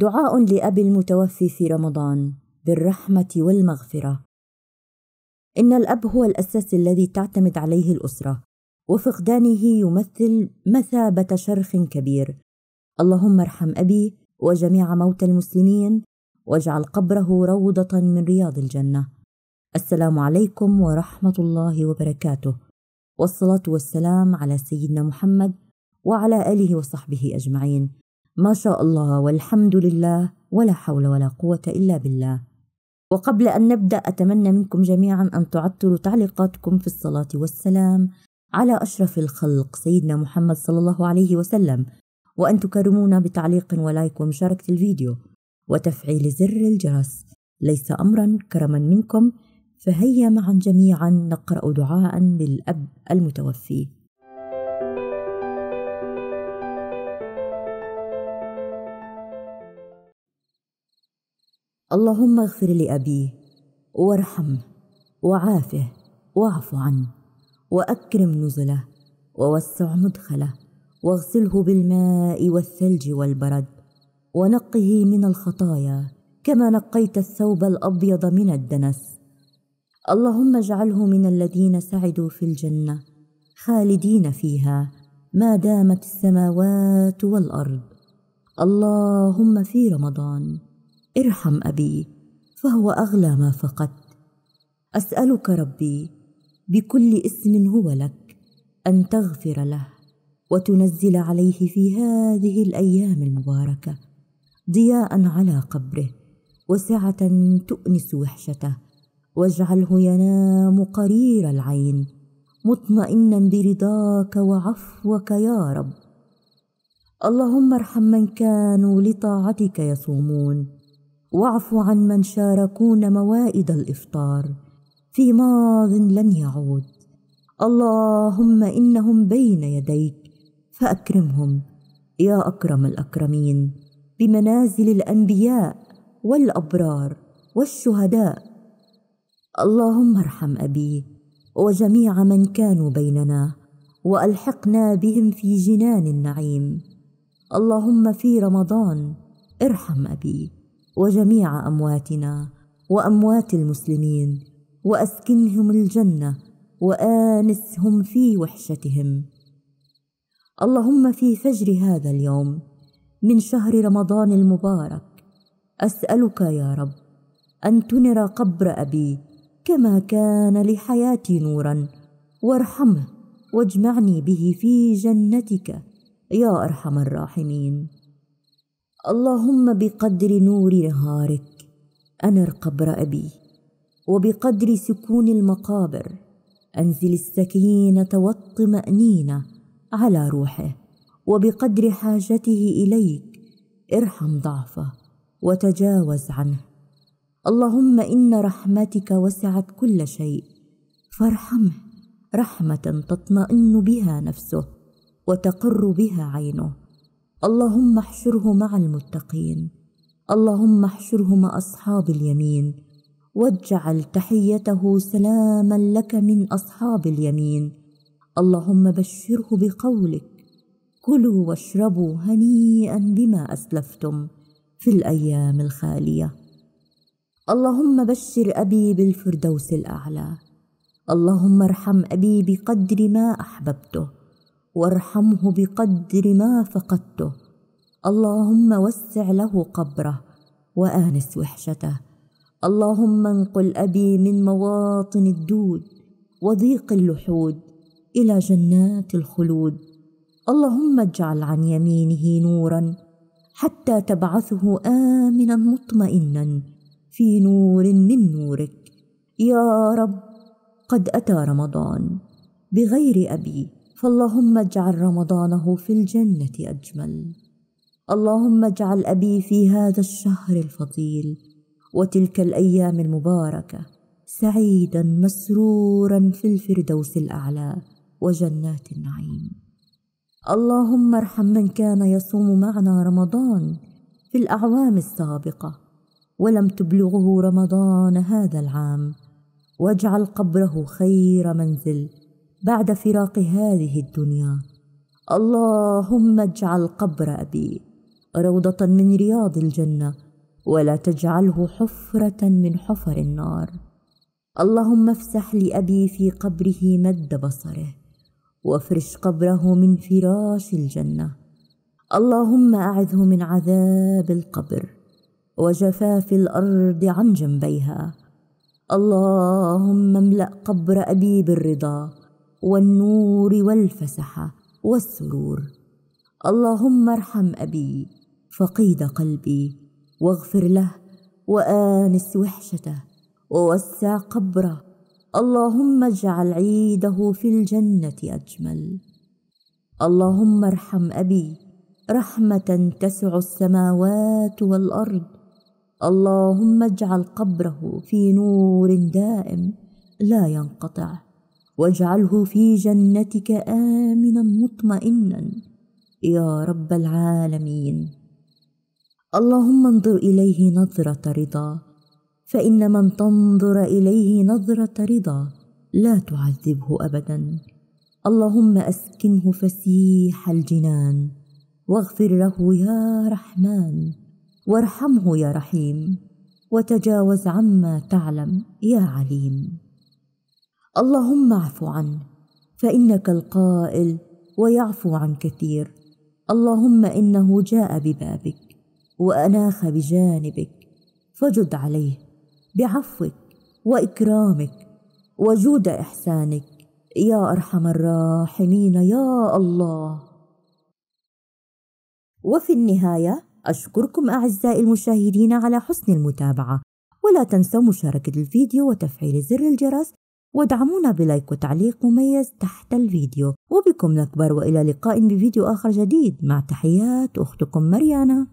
دعاء لأبي المتوفي في رمضان بالرحمة والمغفرة إن الأب هو الأساس الذي تعتمد عليه الأسرة وفقدانه يمثل مثابة شرخ كبير اللهم ارحم أبي وجميع موتى المسلمين واجعل قبره روضة من رياض الجنة السلام عليكم ورحمة الله وبركاته والصلاة والسلام على سيدنا محمد وعلى آله وصحبه أجمعين ما شاء الله والحمد لله ولا حول ولا قوة إلا بالله وقبل أن نبدأ أتمنى منكم جميعا أن تعطروا تعليقاتكم في الصلاة والسلام على أشرف الخلق سيدنا محمد صلى الله عليه وسلم وأن تكرمونا بتعليق ولايك ومشاركة الفيديو وتفعيل زر الجرس ليس أمرا كرما منكم فهيا معا جميعا نقرأ دعاء للأب المتوفي اللهم اغفر لأبيه وارحمه وعافه واعف عنه وأكرم نزله ووسع مدخله واغسله بالماء والثلج والبرد ونقه من الخطايا كما نقيت الثوب الأبيض من الدنس اللهم اجعله من الذين سعدوا في الجنة خالدين فيها ما دامت السماوات والأرض اللهم في رمضان ارحم أبي فهو أغلى ما فقدت أسألك ربي بكل اسم هو لك أن تغفر له وتنزل عليه في هذه الأيام المباركة ضياء على قبره وسعة تؤنس وحشته واجعله ينام قرير العين مطمئنا برضاك وعفوك يا رب اللهم ارحم من كانوا لطاعتك يصومون واعف عن من شاركون موائد الافطار في ماض لن يعود اللهم انهم بين يديك فاكرمهم يا اكرم الاكرمين بمنازل الانبياء والابرار والشهداء اللهم ارحم ابي وجميع من كانوا بيننا والحقنا بهم في جنان النعيم اللهم في رمضان ارحم ابي وجميع امواتنا واموات المسلمين واسكنهم الجنه وانسهم في وحشتهم اللهم في فجر هذا اليوم من شهر رمضان المبارك اسالك يا رب ان تنر قبر ابي كما كان لحياتي نورا وارحمه واجمعني به في جنتك يا ارحم الراحمين اللهم بقدر نور نهارك انر قبر ابي وبقدر سكون المقابر انزل السكينه والطمانينه على روحه وبقدر حاجته اليك ارحم ضعفه وتجاوز عنه اللهم ان رحمتك وسعت كل شيء فارحمه رحمه تطمئن بها نفسه وتقر بها عينه اللهم احشره مع المتقين اللهم احشره مع اصحاب اليمين واجعل تحيته سلاما لك من اصحاب اليمين اللهم بشره بقولك كلوا واشربوا هنيئا بما اسلفتم في الايام الخاليه اللهم بشر ابي بالفردوس الاعلى اللهم ارحم ابي بقدر ما احببته وارحمه بقدر ما فقدته اللهم وسع له قبره وانس وحشته اللهم انقل ابي من مواطن الدود وضيق اللحود الى جنات الخلود اللهم اجعل عن يمينه نورا حتى تبعثه امنا مطمئنا في نور من نورك يا رب قد اتى رمضان بغير ابي فاللهم اجعل رمضانه في الجنة أجمل اللهم اجعل أبي في هذا الشهر الفضيل وتلك الأيام المباركة سعيدا مسرورا في الفردوس الأعلى وجنات النعيم اللهم ارحم من كان يصوم معنا رمضان في الأعوام السابقة ولم تبلغه رمضان هذا العام واجعل قبره خير منزل بعد فراق هذه الدنيا اللهم اجعل قبر ابي روضه من رياض الجنه ولا تجعله حفره من حفر النار اللهم افسح لابي في قبره مد بصره وافرش قبره من فراش الجنه اللهم اعذه من عذاب القبر وجفاف الارض عن جنبيها اللهم املا قبر ابي بالرضا والنور والفسحه والسرور اللهم ارحم ابي فقيد قلبي واغفر له وانس وحشته ووسع قبره اللهم اجعل عيده في الجنه اجمل اللهم ارحم ابي رحمه تسع السماوات والارض اللهم اجعل قبره في نور دائم لا ينقطع واجعله في جنتك امنا مطمئنا يا رب العالمين اللهم انظر اليه نظره رضا فان من تنظر اليه نظره رضا لا تعذبه ابدا اللهم اسكنه فسيح الجنان واغفر له يا رحمن وارحمه يا رحيم وتجاوز عما تعلم يا عليم اللهم اعف عنه فانك القائل ويعفو عن كثير اللهم انه جاء ببابك واناخ بجانبك فجد عليه بعفوك واكرامك وجود احسانك يا ارحم الراحمين يا الله وفي النهايه اشكركم اعزائي المشاهدين على حسن المتابعه ولا تنسوا مشاركه الفيديو وتفعيل زر الجرس وادعمونا بلايك وتعليق مميز تحت الفيديو وبكم نكبر وإلى لقاء بفيديو آخر جديد مع تحيات أختكم مريانا